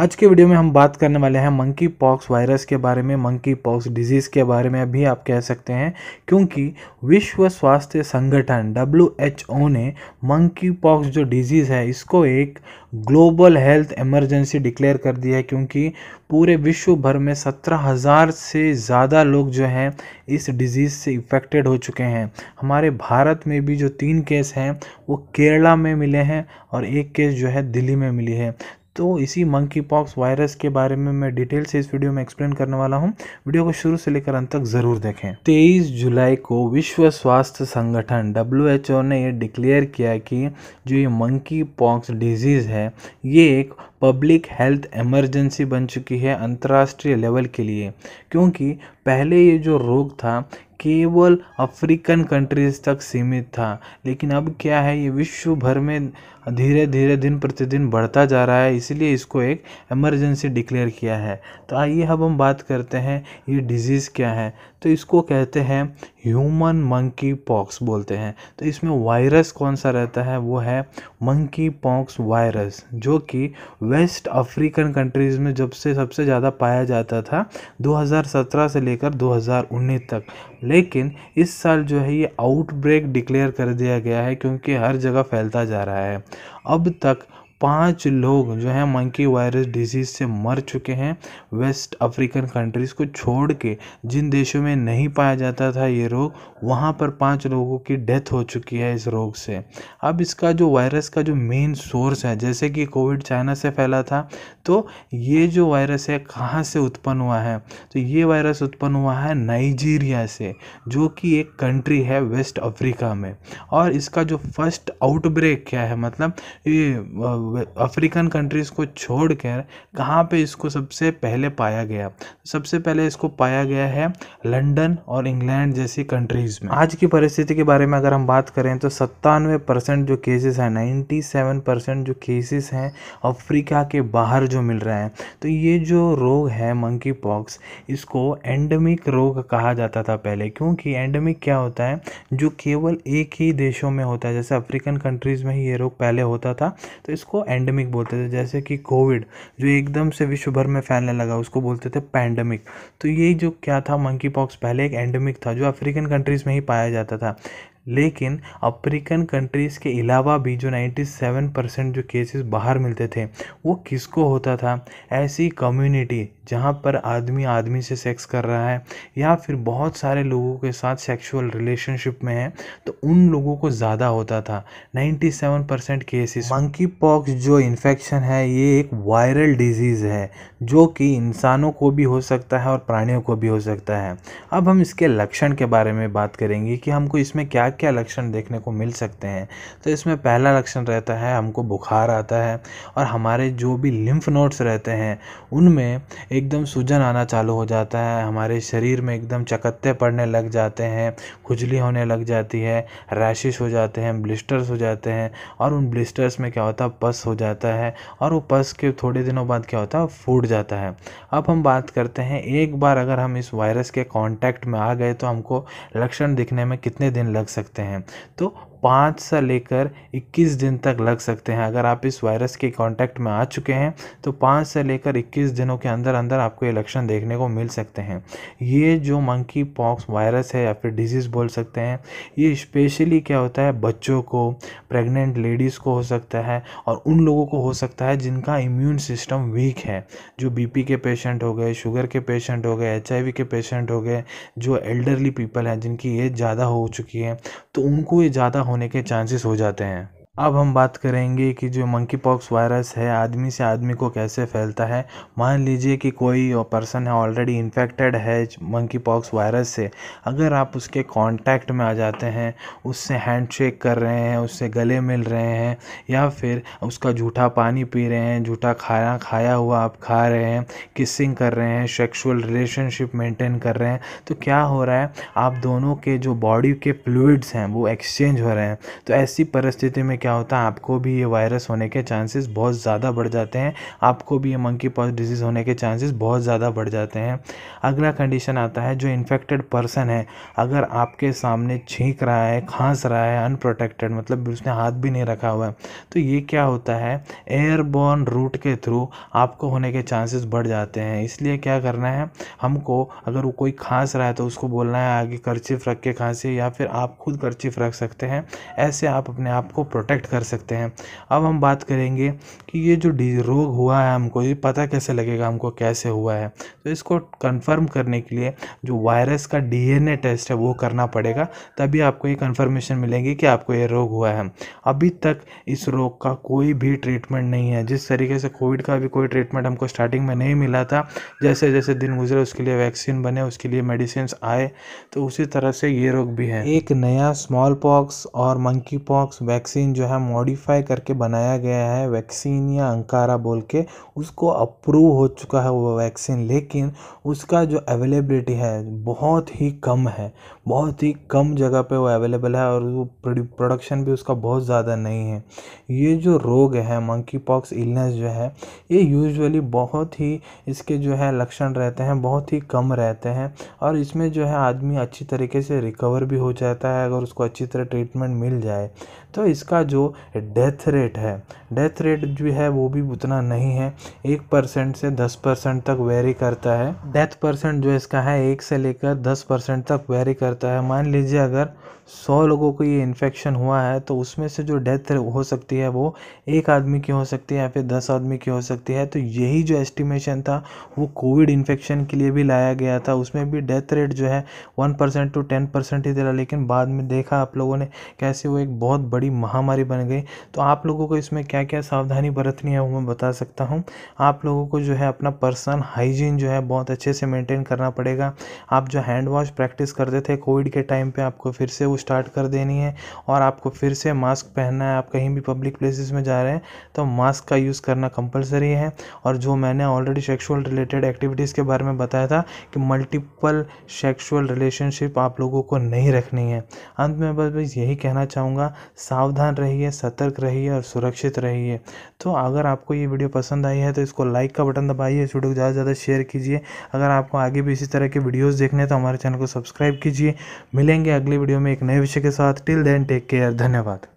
आज के वीडियो में हम बात करने वाले हैं मंकी पॉक्स वायरस के बारे में मंकी पॉक्स डिजीज़ के बारे में अभी आप कह सकते हैं क्योंकि विश्व स्वास्थ्य संगठन डब्ल्यू ने मंकी पॉक्स जो डिजीज़ है इसको एक ग्लोबल हेल्थ इमरजेंसी डिक्लेयर कर दी है क्योंकि पूरे विश्व भर में सत्रह हज़ार से ज़्यादा लोग जो हैं इस डिज़ीज़ से इफ़ेक्टेड हो चुके हैं हमारे भारत में भी जो तीन केस हैं वो केरला में मिले हैं और एक केस जो है दिल्ली में मिली है तो इसी मंकी पॉक्स वायरस के बारे में मैं डिटेल से इस वीडियो में एक्सप्लेन करने वाला हूँ वीडियो को शुरू से लेकर अंत तक ज़रूर देखें तेईस जुलाई को विश्व स्वास्थ्य संगठन डब्ल्यू ने यह डिक्लेयर किया कि जो ये मंकी पॉक्स डिजीज़ है ये एक पब्लिक हेल्थ इमरजेंसी बन चुकी है अंतर्राष्ट्रीय लेवल के लिए क्योंकि पहले ये जो रोग था केवल अफ्रीकन कंट्रीज तक सीमित था लेकिन अब क्या है ये विश्व भर में धीरे धीरे दिन प्रतिदिन बढ़ता जा रहा है इसलिए इसको एक इमरजेंसी डिक्लेयर किया है तो आइए अब हम बात करते हैं ये डिज़ीज़ क्या है तो इसको कहते हैं ह्यूमन मंकी पॉक्स बोलते हैं तो इसमें वायरस कौन सा रहता है वो है मंकी पॉक्स वायरस जो कि वेस्ट अफ्रीकन कंट्रीज़ में जब से सबसे ज़्यादा पाया जाता था 2017 से लेकर 2019 तक लेकिन इस साल जो है ये आउटब्रेक डिक्लेयर कर दिया गया है क्योंकि हर जगह फैलता जा रहा है अब तक पाँच लोग जो हैं मंकी वायरस डिजीज़ से मर चुके हैं वेस्ट अफ्रीकन कंट्रीज़ को छोड़ के जिन देशों में नहीं पाया जाता था ये रोग वहाँ पर पाँच लोगों की डेथ हो चुकी है इस रोग से अब इसका जो वायरस का जो मेन सोर्स है जैसे कि कोविड चाइना से फैला था तो ये जो वायरस है कहाँ से उत्पन्न हुआ है तो ये वायरस उत्पन्न हुआ है नाइजीरिया से जो कि एक कंट्री है वेस्ट अफ्रीका में और इसका जो फर्स्ट आउटब्रेक क्या है मतलब ये अफ्रीकन कंट्रीज़ को छोड़ कर कहाँ पर इसको सबसे पहले पाया गया सबसे पहले इसको पाया गया है लंदन और इंग्लैंड जैसी कंट्रीज़ में आज की परिस्थिति के बारे में अगर हम बात करें तो सत्तानवे परसेंट जो केसेस हैं नाइन्टी सेवन परसेंट जो केसेस हैं अफ्रीका के बाहर जो मिल रहे हैं तो ये जो रोग है मंकी पॉक्स इसको एंडमिक रोग कहा जाता था पहले क्योंकि एंडमिक क्या होता है जो केवल एक ही देशों में होता है जैसे अफ्रीकन कंट्रीज़ में ही ये रोग पहले होता था तो इसको एंडेमिक बोलते थे जैसे कि कोविड जो एकदम से विश्व भर में फैलने लगा उसको बोलते थे पैंडेमिक तो ये जो क्या था मंकी पॉक्स पहले एक एंडेमिक था जो अफ्रीकन कंट्रीज़ में ही पाया जाता था लेकिन अफ्रीकन कंट्रीज़ के अलावा भी जो 97 परसेंट जो केसेस बाहर मिलते थे वो किसको होता था ऐसी कम्युनिटी जहाँ पर आदमी आदमी से सेक्स कर रहा है या फिर बहुत सारे लोगों के साथ सेक्सुअल रिलेशनशिप में है तो उन लोगों को ज़्यादा होता था 97 परसेंट केसेस मंकी पॉक्स जो इन्फेक्शन है ये एक वायरल डिजीज़ है जो कि इंसानों को भी हो सकता है और प्राणियों को भी हो सकता है अब हम इसके लक्षण के बारे में बात करेंगे कि हमको इसमें क्या क्या लक्षण देखने को मिल सकते हैं तो इसमें पहला लक्षण रहता है हमको बुखार आता है और हमारे जो भी लिम्फ नोड्स रहते हैं उनमें एकदम सूजन आना चालू हो जाता है हमारे शरीर में एकदम चकत्ते पड़ने लग जाते हैं खुजली होने लग जाती है रैशिश हो जाते हैं ब्लिस्टर्स हो जाते हैं और उन ब्लिस्टर्स में क्या होता है पस हो जाता है और वो पस के थोड़े दिनों बाद क्या होता है फूट जाता है अब हम बात करते हैं एक बार अगर हम इस वायरस के कॉन्टैक्ट में आ गए तो हमको लक्षण दिखने में कितने दिन लग सकते सकते हैं तो पाँच से लेकर इक्कीस दिन तक लग सकते हैं अगर आप इस वायरस के कांटेक्ट में आ चुके हैं तो पाँच से लेकर इक्कीस दिनों के अंदर अंदर आपको ये लक्षण देखने को मिल सकते हैं ये जो मंकी पॉक्स वायरस है या फिर डिजीज़ बोल सकते हैं ये स्पेशली क्या होता है बच्चों को प्रेग्नेंट लेडीज़ को हो सकता है और उन लोगों को हो सकता है जिनका इम्यून सिस्टम वीक है जो बीपी के पेशेंट हो गए शुगर के पेशेंट हो गए एच के पेशेंट हो गए जो एल्डरली पीपल हैं जिनकी एज ज़्यादा हो चुकी है तो उनको ये ज़्यादा होने के चांसेस हो जाते हैं अब हम बात करेंगे कि जो मंकी पॉक्स वायरस है आदमी से आदमी को कैसे फैलता है मान लीजिए कि कोई पर्सन है ऑलरेडी इन्फेक्टेड है मंकी पॉक्स वायरस से अगर आप उसके कांटेक्ट में आ जाते हैं उससे हैंडशेक कर रहे हैं उससे गले मिल रहे हैं या फिर उसका झूठा पानी पी रहे हैं झूठा खाना खाया हुआ आप खा रहे हैं किसिंग कर रहे हैं सेक्शुअल रिलेशनशिप मेंटेन कर रहे हैं तो क्या हो रहा है आप दोनों के जो बॉडी के फ्लूड्स हैं वो एक्सचेंज हो रहे हैं तो ऐसी परिस्थिति में क्या होता है आपको भी ये वायरस होने के चांसेस बहुत ज़्यादा बढ़ जाते हैं आपको भी ये मंकी पॉक्स डिजीज़ होने के चांसेस बहुत ज़्यादा बढ़ जाते हैं अगला कंडीशन आता है जो इन्फेक्टेड पर्सन है अगर आपके सामने छींक रहा है खांस रहा है अनप्रोटेक्टेड मतलब उसने हाथ भी नहीं रखा हुआ है तो ये क्या होता है एयरबॉर्न रूट के थ्रू आपको होने के चांसेस बढ़ जाते हैं इसलिए क्या करना है हमको अगर वो कोई खांस रहा है तो उसको बोलना है आगे करचिफ रख के खांसी या फिर आप खुद करचिफ रख सकते हैं ऐसे आप अपने आप को प्रोटेक्ट कॉन्टैक्ट कर सकते हैं अब हम बात करेंगे कि ये जो रोग हुआ है हमको ये पता कैसे लगेगा हमको कैसे हुआ है तो इसको कंफर्म करने के लिए जो वायरस का डीएनए टेस्ट है वो करना पड़ेगा तभी आपको ये कंफर्मेशन मिलेंगी कि आपको ये रोग हुआ है अभी तक इस रोग का कोई भी ट्रीटमेंट नहीं है जिस तरीके से कोविड का भी कोई ट्रीटमेंट हमको स्टार्टिंग में नहीं मिला था जैसे जैसे दिन गुजरे उसके लिए वैक्सीन बने उसके लिए मेडिसिन आए तो उसी तरह से ये रोग भी है एक नया स्मॉल पॉक्स और मंकी पॉक्स वैक्सीन जो जो है मॉडिफाई करके बनाया गया है वैक्सीन या अंकारा बोल के उसको अप्रूव हो चुका है वो वैक्सीन लेकिन उसका जो अवेलेबिलिटी है बहुत ही कम है बहुत ही कम जगह पे वो अवेलेबल है और वो प्रोडक्शन भी उसका बहुत ज़्यादा नहीं है ये जो रोग है मंकी पॉक्स इलनेस जो है ये यूजुअली बहुत ही इसके जो है लक्षण रहते हैं बहुत ही कम रहते हैं और इसमें जो है आदमी अच्छी तरीके से रिकवर भी हो जाता है अगर उसको अच्छी तरह ट्रीटमेंट मिल जाए तो इसका जो डेथ रेट है डेथ रेट जो है वो भी उतना नहीं है एक परसेंट से दस परसेंट तक वेरी करता है डेथ परसेंट जो इसका है एक से लेकर दस परसेंट तक वेरी करता है मान लीजिए अगर सौ लोगों को ये इन्फेक्शन हुआ है तो उसमें से जो डेथ हो सकती है वो एक आदमी की हो सकती है या फिर दस आदमी की हो सकती है तो यही जो एस्टिमेशन था वो कोविड इन्फेक्शन के लिए भी लाया गया था उसमें भी डेथ रेट जो है one percent to ten percent ही दे लेकिन बाद में देखा आप लोगों ने कैसे वो एक बहुत बड़ी महामारी बन गई तो आप लोगों को इसमें क्या क्या सावधानी बरतनी है वो मैं बता सकता हूँ आप लोगों को जो है अपना पर्सनल हाइजीन जो है बहुत अच्छे से मेंटेन करना पड़ेगा आप जो हैंड वॉश प्रैक्टिस करते थे कोविड के टाइम पर आपको फिर से उस स्टार्ट कर देनी है और आपको फिर से मास्क पहनना है आप कहीं भी पब्लिक प्लेसेस में जा रहे हैं तो मास्क का यूज़ करना कंपलसरी है और जो मैंने ऑलरेडी सेक्सुअल रिलेटेड एक्टिविटीज़ के बारे में बताया था कि मल्टीपल सेक्सुअल रिलेशनशिप आप लोगों को नहीं रखनी है अंत में बस बस यही कहना चाहूँगा सावधान रहिए सतर्क रहिए और सुरक्षित रहिए तो अगर आपको ये वीडियो पसंद आई है तो इसको लाइक का बटन दबाइए इस वीडियो को ज़्यादा से ज़्यादा शेयर कीजिए अगर आपको आगे भी इसी तरह के वीडियोज़ देखने हैं तो हमारे चैनल को सब्सक्राइब कीजिए मिलेंगे अगले वीडियो में एक नए विषय के साथ टिल देन टेक केयर धन्यवाद